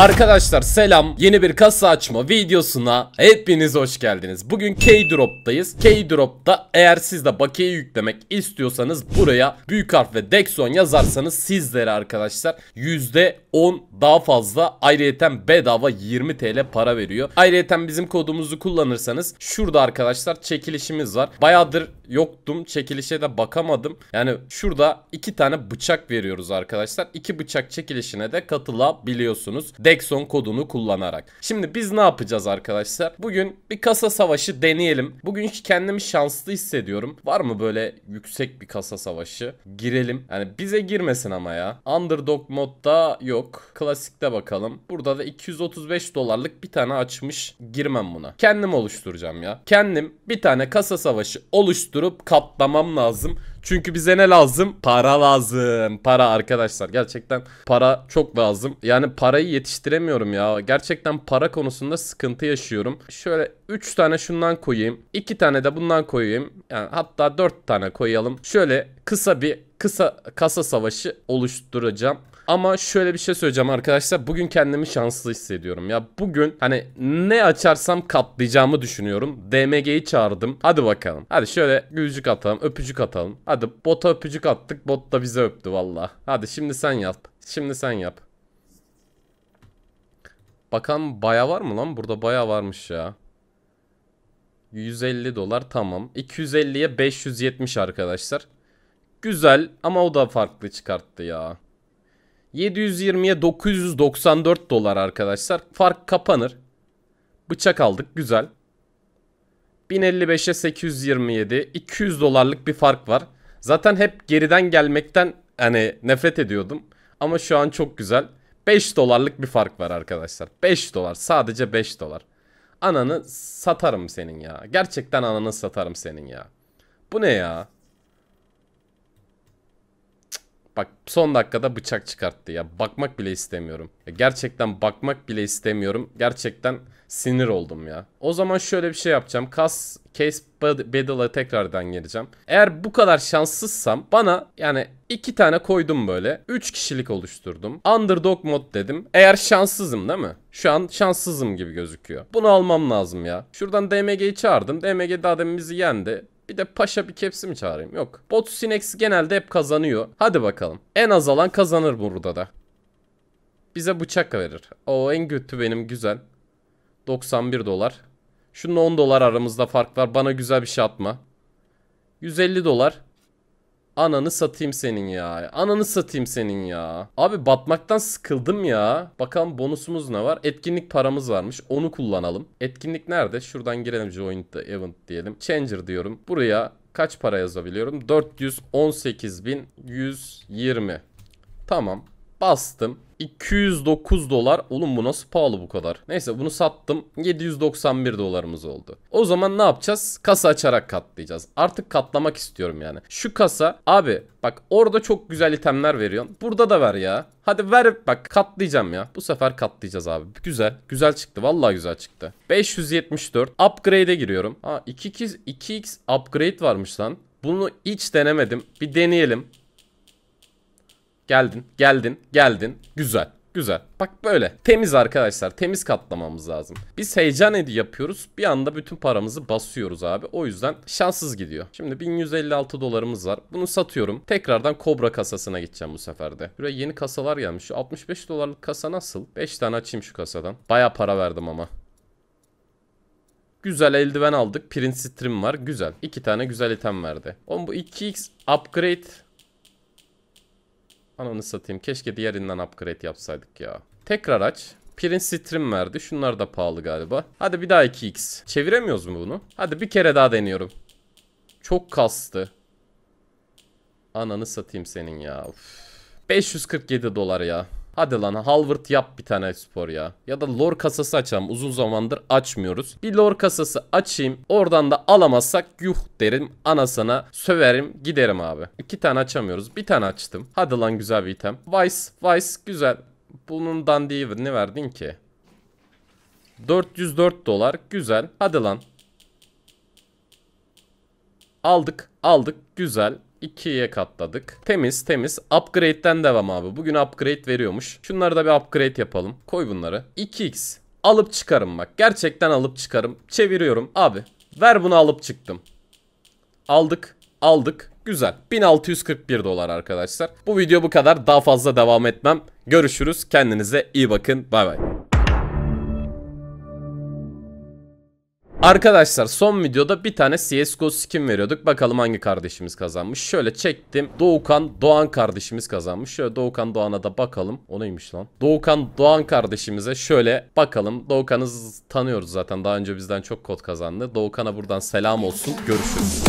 Arkadaşlar selam yeni bir kasa açma videosuna hepiniz hoş geldiniz. Bugün K-Drop'tayız. K-Drop'ta eğer siz de bakiye yüklemek istiyorsanız buraya büyük harf ve Dexon yazarsanız sizlere arkadaşlar %10 daha fazla ayrıyeten bedava 20 TL para veriyor. Ayrıyeten bizim kodumuzu kullanırsanız şurada arkadaşlar çekilişimiz var. Bayağıdır yoktum. Çekilişe de bakamadım. Yani şurada iki tane bıçak veriyoruz arkadaşlar. İki bıçak çekilişine de katılabiliyorsunuz. Dexon kodunu kullanarak. Şimdi biz ne yapacağız arkadaşlar? Bugün bir kasa savaşı deneyelim. Bugün kendimi şanslı hissediyorum. Var mı böyle yüksek bir kasa savaşı? Girelim. Yani bize girmesin ama ya. Underdog modda yok. Klasikte bakalım. Burada da 235 dolarlık bir tane açmış. Girmem buna. Kendim oluşturacağım ya. Kendim bir tane kasa savaşı oluştur durup katlamam lazım. Çünkü bize ne lazım? Para lazım. Para arkadaşlar. Gerçekten para çok lazım. Yani parayı yetiştiremiyorum ya. Gerçekten para konusunda sıkıntı yaşıyorum. Şöyle 3 tane şundan koyayım. 2 tane de bundan koyayım. Yani hatta 4 tane koyalım. Şöyle kısa bir kısa kasa savaşı oluşturacağım. Ama şöyle bir şey söyleyeceğim arkadaşlar. Bugün kendimi şanslı hissediyorum. Ya bugün hani ne açarsam katlayacağımı düşünüyorum. DMG'yi çağırdım. Hadi bakalım. Hadi şöyle gülücük atalım. Öpücük atalım. Hadi bota öpücük attık. Bot da bize öptü valla. Hadi şimdi sen yap. Şimdi sen yap. Bakalım baya var mı lan? Burada baya varmış ya. 150 dolar tamam. 250'ye 570 arkadaşlar. Güzel ama o da farklı çıkarttı ya. 720'ye 994 dolar arkadaşlar. Fark kapanır. Bıçak aldık güzel. 1055'e 827 200 dolarlık bir fark var. Zaten hep geriden gelmekten hani nefret ediyordum. Ama şu an çok güzel. 5 dolarlık bir fark var arkadaşlar. 5 dolar sadece 5 dolar. Ananı satarım senin ya. Gerçekten ananı satarım senin ya. Bu ne ya? Bak son dakikada bıçak çıkarttı ya. Bakmak bile istemiyorum. Ya gerçekten bakmak bile istemiyorum. Gerçekten sinir oldum ya. O zaman şöyle bir şey yapacağım. Kas Case Battle'a tekrardan geleceğim. Eğer bu kadar şanssızsam bana yani iki tane koydum böyle. Üç kişilik oluşturdum. Underdog mod dedim. Eğer şanssızım değil mi? Şu an şanssızım gibi gözüküyor. Bunu almam lazım ya. Şuradan DMG'yi çağırdım. DMG daha demin bizi yendi. Bir de paşa bir kepsi mi çağırayım? Yok. Botu Sinex genelde hep kazanıyor. Hadi bakalım. En az azalan kazanır burada da. Bize bıçak verir. O en kötü benim güzel. 91 dolar. Şunun 10 dolar aramızda fark var. Bana güzel bir şey atma. 150 dolar. Ananı satayım senin ya. Ananı satayım senin ya. Abi batmaktan sıkıldım ya. Bakalım bonusumuz ne var? Etkinlik paramız varmış. Onu kullanalım. Etkinlik nerede? Şuradan girelim join the event diyelim. Changer diyorum. Buraya kaç para yazabiliyorum? 418.120. Tamam. Bastım. 209 dolar. Oğlum bu nasıl pahalı bu kadar? Neyse bunu sattım. 791 dolarımız oldu. O zaman ne yapacağız? Kasa açarak katlayacağız. Artık katlamak istiyorum yani. Şu kasa abi bak orada çok güzel itemler veriyorsun. Burada da ver ya. Hadi ver bak katlayacağım ya. Bu sefer katlayacağız abi. Güzel. Güzel çıktı. Vallahi güzel çıktı. 574. Upgrade'e giriyorum. Ha 2x, 2x upgrade varmış lan. Bunu hiç denemedim. Bir deneyelim. Geldin, geldin, geldin. Güzel. Güzel. Bak böyle. Temiz arkadaşlar. Temiz katlamamız lazım. Biz heyecan edi yapıyoruz. Bir anda bütün paramızı basıyoruz abi. O yüzden şanssız gidiyor. Şimdi 1156 dolarımız var. Bunu satıyorum. Tekrardan kobra kasasına gideceğim bu seferde. Buraya yeni kasalar gelmiş. Şu 65 dolarlık kasa nasıl? 5 tane açayım şu kasadan. Baya para verdim ama. Güzel eldiven aldık. Prince stream var. Güzel. 2 tane güzel item verdi. Oğlum bu 2x upgrade Ananı satayım. Keşke diğerinden upgrade yapsaydık ya. Tekrar aç. Pirin stream verdi. Şunlar da pahalı galiba. Hadi bir daha 2x. Çeviremiyoruz mu bunu? Hadi bir kere daha deniyorum. Çok kastı. Ananı satayım senin ya. Uf. 547 dolar ya. Hadi lan Halvard yap bir tane spor ya. Ya da lore kasası açalım. Uzun zamandır açmıyoruz. Bir lore kasası açayım. Oradan da alamazsak yuh derim. Anasına söverim giderim abi. İki tane açamıyoruz. Bir tane açtım. Hadi lan güzel bir item. Vice, Vice güzel. Bunun dandiyi ne verdin ki? 404 dolar. Güzel. Hadi lan. Aldık. Aldık. Güzel. 2'ye katladık. Temiz temiz. Upgrade'den devam abi. Bugün upgrade veriyormuş. Şunları da bir upgrade yapalım. Koy bunları. 2x. Alıp çıkarım bak. Gerçekten alıp çıkarım. Çeviriyorum. Abi ver bunu alıp çıktım. Aldık. Aldık. Güzel. 1641 dolar arkadaşlar. Bu video bu kadar. Daha fazla devam etmem. Görüşürüz. Kendinize iyi bakın. Bay bay. Arkadaşlar son videoda bir tane CSGO skin veriyorduk. Bakalım hangi kardeşimiz kazanmış. Şöyle çektim. Doğukan Doğan kardeşimiz kazanmış. Şöyle Doğukan Doğan'a da bakalım. O neymiş lan? Doğukan Doğan kardeşimize şöyle bakalım. Doğukan'ı tanıyoruz zaten. Daha önce bizden çok kod kazandı. Doğukan'a buradan selam olsun. Görüşürüz.